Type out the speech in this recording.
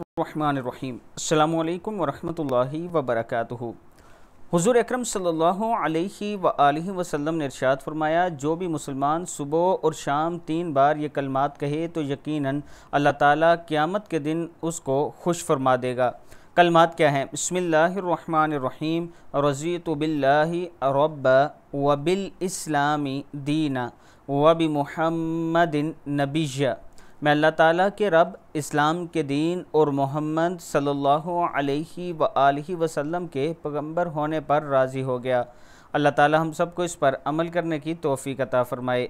الرحمن الرحیم السلام علیکم ورحمۃ اللہ وبرکاتہ حضور اکرم صلی اللہ علیہ وآلہ وسلم نے ارشاد فرمایا جو بھی مسلمان صبح اور شام تین بار یہ کلمات کہے تو یقیناً اللہ تعالیٰ قیامت کے دن اس کو خوش فرما دے گا کلمات کیا ہیں بسم اللہ الرحمن الرحیم رضیت باللہ رب و بالاسلام دین و بمحمد نبیہ میں اللہ تعالیٰ کے رب اسلام کے دین اور محمد صلی اللہ علیہ و وسلم کے پیغمبر ہونے پر راضی ہو گیا اللہ تعالیٰ ہم سب کو اس پر عمل کرنے کی توفیق عطا فرمائے